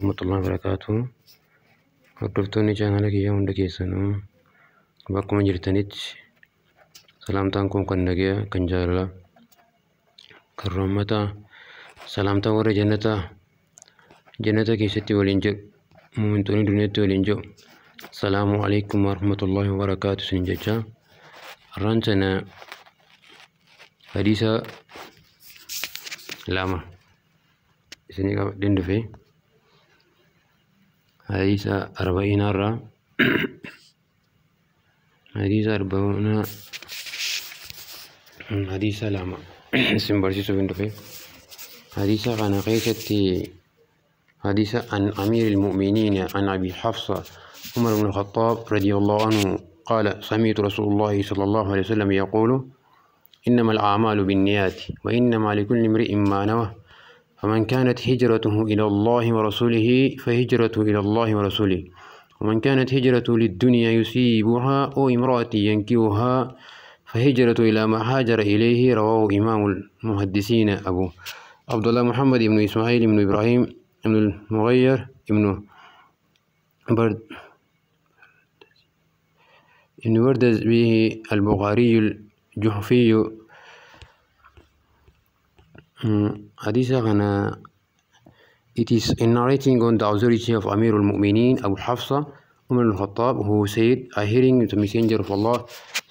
warahmatullahi wabarakaatuu hordoftoonni chaanaala kiyya hunda keessanuu bakkuma jirtanitti salaamtaan kun kan dhagaya kan jaalala kan roommataa warra jannataa jannata keessatti waliin jedhu mumintoonni duniyatti waliin jedhu salaamu alaikum warahmatullahi wabarakaatu isin jecha arraan sana hadiisa lama isinii qabadheen حديث أربعين مرة حديث أربعون حديث اسم سنبرسي سوفين دفع حديث عن قيسة حديث عن أمير المؤمنين عن أبي حفصة عمر بن الخطاب رضي الله عنه قال سمعت رسول الله صلى الله عليه وسلم يقول إنما الأعمال بالنيات وإنما لكل امرئ ما نوى فمن كانت هجرته إلى الله ورسوله فهجرته إلى الله ورسوله ومن كانت هجرته للدنيا يصيبها أو امرأة ينكوها فهجرته إلى ما هاجر إليه رواه إمام المهدسين أبو عبد الله محمد بن إسماعيل بن إبراهيم بن المغير بن برد إن وردز به البخاري الجحفي Um, it is in narrating on the authority of Amir al-Mu'mineen Abu Umar al-Khattab who said a hearing the messenger of Allah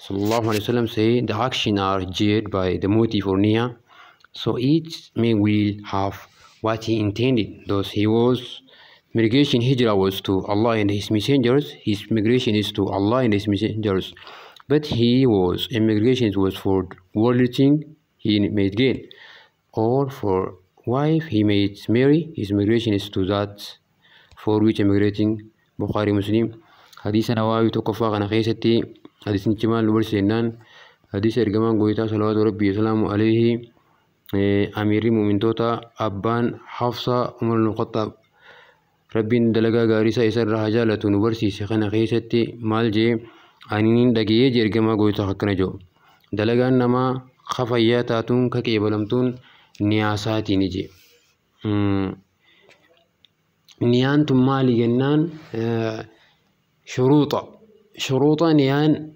sallallahu alaihi wasallam say the action are geared by the motive or near so each man will have what he intended thus he was migration hijrah was to Allah and his messengers his migration is to Allah and his messengers but he was immigration was for worldly thing he made gain or for wife he may marry his migration is to that for which emigrating بخاري مسلم حديث نواوي توقف غنا خيستي حديث جمال لول سنان حديث ارجمان غويتا صلوات ربي السلام عليه امير المؤمنين توتا ابان حفصه ام الخطاب ربين دلغا غاريسا يسر رحجالة نبرسي سخنا خيستي مال جي انين دقيه جرجما غويتا حقنا جو دلغا نما خفياتاتون ككيبلمتون نياساتي نجي نيانتم مالي جنان آه شروطة شروطة نيان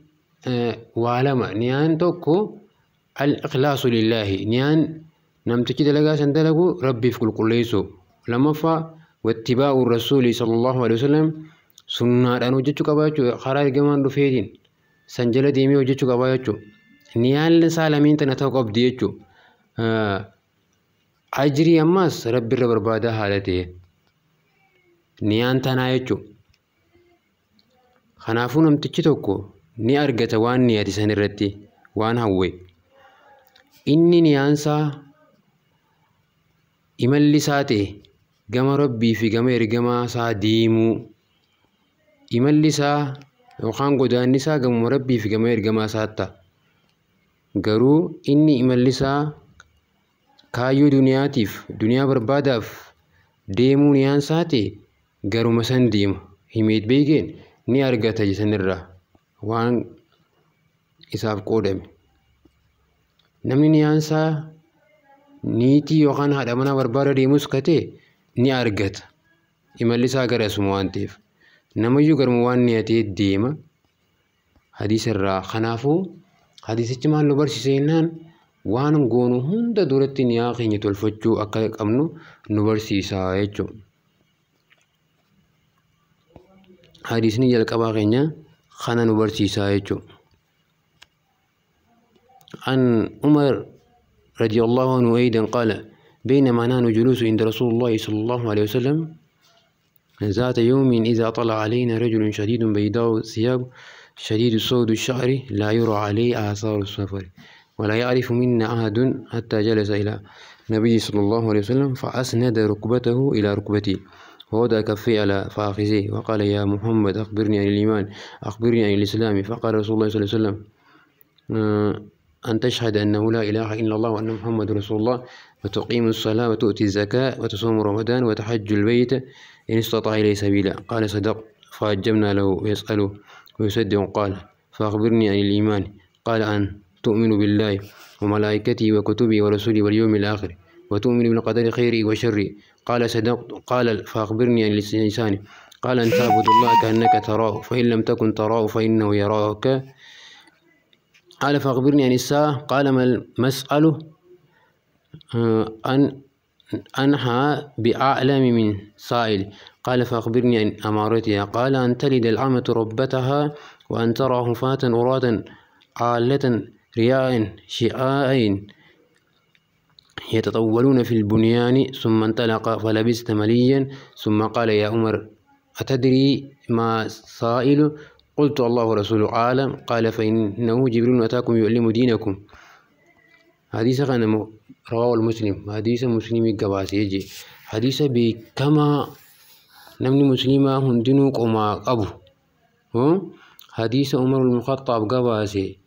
آه وعلمة نيان توكو الإخلاص لله نيان نمتكي كده لقى سندلقو ربي في كل قليسو لما فا واتباع الرسول صلى الله عليه وسلم سنة أنو جتشو كباچو خرار جمان رفيدين سنجلة ديمي وجتشو كباچو نيان لسالمين تنتوقف ديچو آه ajirii ammaas rabbi irra barbaadaa haala ta'e niyaan tanaa jechuudha. Kanaafuu namtichi tokko ni argata waan niyate san irratti waan hawwe. Inni niyaansaa imalli isaa ta'e gama rabbii fi gama ergamaa isaa deemuu imalli isaa yookaan godaannisaa isaa gamuma rabbii fi gama ergamaa isaa ta'a. Garuu inni imalli isaa Kaayyoo duniyaatiif duniyaa barbaadaaf deemuu ni ansaatee garuma san deema himeet beekeen ni argata sanirraa waan isaaf qoodame. Namni ni ansaa niitii yookaan haadha manaa barbaada deemus katee ni argata. Imalli isaa gara asuma waan ta'eef. Namayyuu garuma waan ni'atee deema. Hadiisa irraa kanaafuu hadiisichi maal nu waan goonu hunda duratti ni'aa keenya tolfachuu akka qabnu nu barsiisa jechuudha. Hadiisni jalqabaa keenya خانا nu barsiisa ايچو عن عمر رضي الله عنه أيضا قال بينما نحن جلوس عند رسول الله صلى الله عليه وسلم ذات يوم إذا طلع علينا رجل شديد بيضاء الثياب شديد صود الشعر لا يرى عليه آثار السفر ولا يعرف منا أحد حتى جلس إلى النبي صلى الله عليه وسلم فأسند ركبته إلى ركبتي ووضع كفي على فاخذه وقال يا محمد أخبرني عن الإيمان أخبرني عن الإسلام فقال رسول الله صلى الله عليه وسلم آه، أن تشهد أنه لا إله إلا الله وأن محمد رسول الله وتقيم الصلاة وتؤتي الزكاة وتصوم رمضان وتحج البيت إن استطاع إليه سبيلا قال صدق فأجبنا له يسأله ويصدق قال فأخبرني عن الإيمان قال أن تؤمن بالله وملائكته وكتبه ورسوله واليوم الآخر وتؤمن بالقدر خيره وشره قال صدقت قال فأخبرني عن الإنسان قال أن تعبد الله كأنك تراه فإن لم تكن تراه فإنه يراك قال فأخبرني عن الساعة قال ما المسألة آه، أن أنحى بأعلم من سائل قال فأخبرني عن أمارتها قال أن تلد العمة ربتها وأن تراه فاتا أراتا عالة رياء شئائين يتطولون في البنيان ثم انطلق فلبست مليا ثم قال يا عمر أتدري ما سائل قلت الله رسول عالم قال فإنه جبريل أتاكم يعلم دينكم حديث كان رواه المسلم حديث مسلم الجواز يجي حديث بكما نمني مسلمة هندنوك وما أبو حديث عمر المخطب قباسي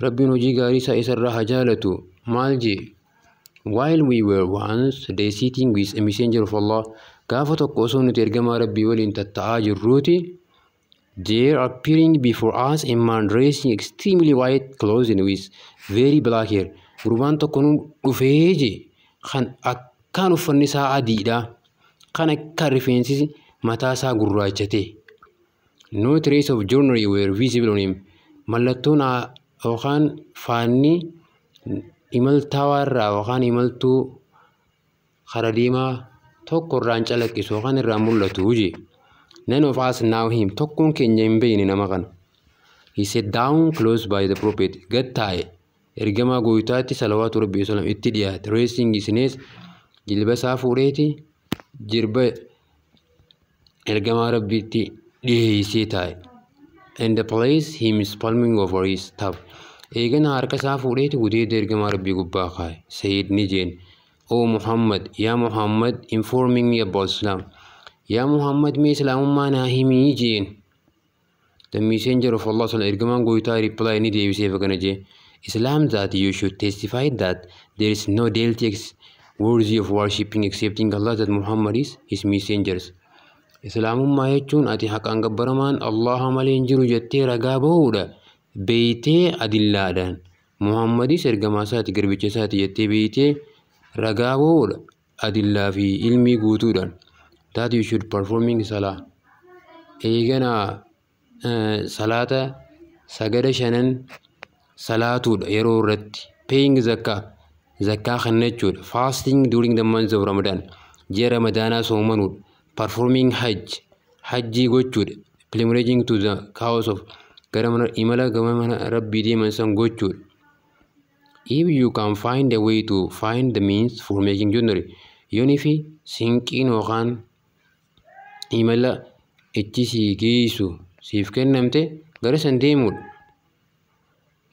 Rabbiin hojii gaarii isaa isarraa haa jaalatu. Maal jee? While we were once they sitting with a messenger of Allah gaafa tokko osoo nuti ergamaa rabbii waliin tatta'aa jirruuti there appearing before us a man dressing extremely white clothing with very black hair gurbaan tokko nu dhufee je kan akkaan uffanni isaa adiidha kan akkaan rifeensi mataa isaa gurraachate no trace of journey were visible on him mallattoon yookaan faanni imaltawaa irraa yookaan imaltuu kara diimaa tokko irraan calaqqisu yookaan irraan mul'atu wuje none of us now him tokkoon keenya hin beeyne nama kana he said down close by the prophet gad taa'e ergamaa gooyitaatti salawaatu rabbi salam itti dhiyaate reessingi isinees jilba isaa fuudheeti jirba ergamaa rabbiitti dhiyeessee taa'e. and plays him spalming over his tab eegana harka isaa fuudheeti gudee deergamaa rabbii gubbaa kaa'e sayid ni jeen oo muhammad Ya muhammad informing me about islam Ya muhammad mee islaamummaa naa himii jeen dammiiseen jiru of allah sala ergamaan gooytaa reply ni deebiseef akkana jee Islam that you should testify that there is no deity worthy of worshipping excepting Allah that Muhammad is his messengers. Islaamummaa jechuun ati haqaan gabbaramaan Allaha malee jiru jettee ragaa bahuudha. Beeytee adillaadhaan Muhammadis ergamaa isaati garbicha isaati jettee ragaa bahuudha. Adillaa fi ilmii guutuudhaan. That you should performing salah. Eh, salaata sagada shanan salaatuudha yeroo irratti. Paying zakkaa. Zakkaa kannachuudha. Fasting during the month of Ramadaanaa soomanuudha. performing Hajj. Hajji gochuun pilgrimaging to the house of gara imala gama mana rabbii deeman san gochuudha. If you can find a way to find the means for making journey, yoonii fi sinqiin yookaan imala itti sii geessu siif kennamte gara san deemuudha.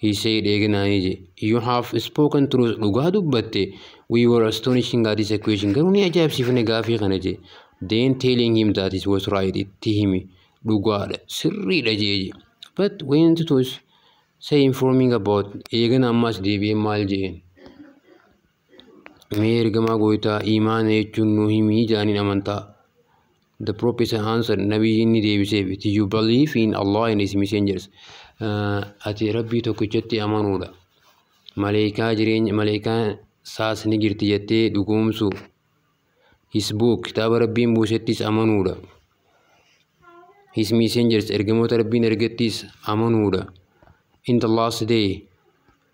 Hisee dheeginaanii je. You have spoken truth dhugaa dubbatte. We were astonishing at this equation. Garuu ni ajaa'ibsiifne gaafii kana je. Then telling him that it was right, it him dhugaadha Sri jee But when it was say informing about eegan ammas Devi maal jeen mee ergamaa gooytaa imaana jechuun nuu himii jedhaniin The Prophet answered, Nabi inni deebiseef, you believe in Allah and His messengers. Uh, ati Rabbii tokkichatti amanuudha. Maleekaa jireenya, maleekaa saas ni jirti Hisboo kitaaba rabbiin buusettis amanuudha. His messengers ergamoota rabbiin ergettis amanuudha. In the last day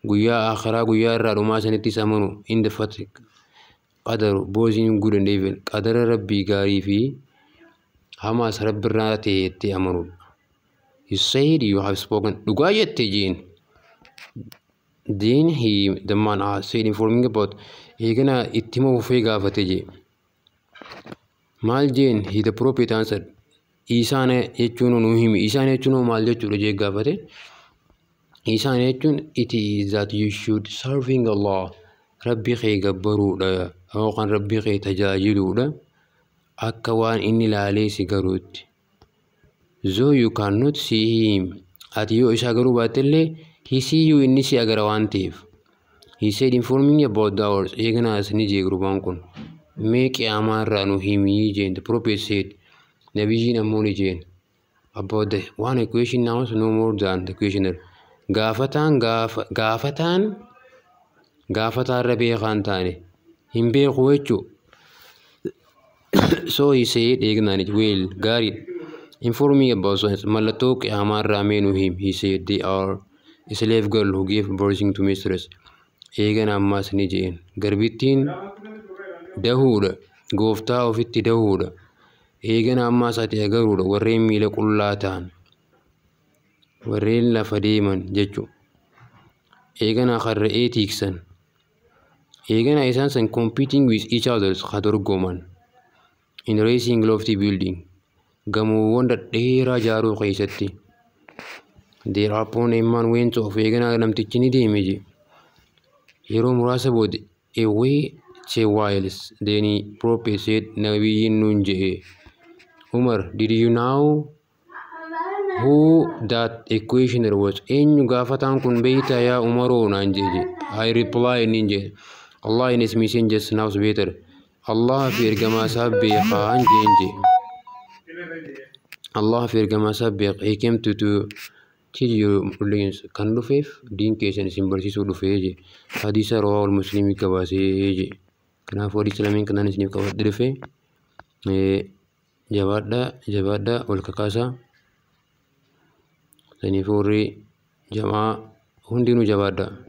guyyaa akhiraa guyyaa irraa dhumaa sanittis amanu. In the fatik qadaru boozin good and evil qadara rabbii gaarii fi hamaas rabbirraa ta'e jettee amanuudha. He said you have spoken dhugaa jettee jeen. Then he the man said informing about eegana itti hima ufee gaafate jee. Maal jeen hidha the prophet Isaan jechuun nuu Isaan jechuun maal jechuudha jee gaafate. Isaan jechuun it is that you should serving Allah. Rabbi kee gabbaruudha yookaan rabbi kee tajaajiluudha akka waan inni ilaalee si garuutti. Though you cannot see him. Ati yoo isaa garuu baattellee he see you inni si agara waan ta'eef. He said informing about the hours. ni jee rubaan kun. Mee qiyaamaa irraa nu himii jeen the prophet said. Nabiyyiin ammoo ni jeen about the one equation no more than Gaafataan gaafataan gaafataa irra beekaan taane hinbeeku beeku jechuu. So he said eegnaan well gaariidha. about Mallattoo qiyaamaa irraa mee nu him. He they are slave girl gave to mistress. ammas ni jeen garbittiin. dahuudha. Gooftaa ofitti dahuudha. Eegana amma ati agaruudha warreen miila qullaa ta'an. Warreen lafa deeman jechuudha. Eegana har'a tiiksan. Eegana isaan san competing with each others dorgoman. In racing lofty building. Gamoowwan dhedheeraa jaaruu keessatti. Deeraapoon immaan weentu of eeganaa namtichi ni deemee jee. Yeroo muraasa booda ewwee Sewells, Danny Prope said Naviyin Nunje. Umar, did you know who that equationer was? Enyu gafatan kun beita ya Umaro Nanjeje. I replied Ninje. Allah in his messengers knows better. Allah fi ergama sabbe qaan jeenje. Allah fi ergama sabbe he came to to تيجي لينس كان لفيف دين كيسن سيمبرسيس ولفيجي حديث رواه المسلم كباسيجي kanaaf walitti lameen kanaan isiniif qabatte dhufe eh, jabaadha jabaadha wal kakaasa saniif warri jamaa hundinuu jabaadha.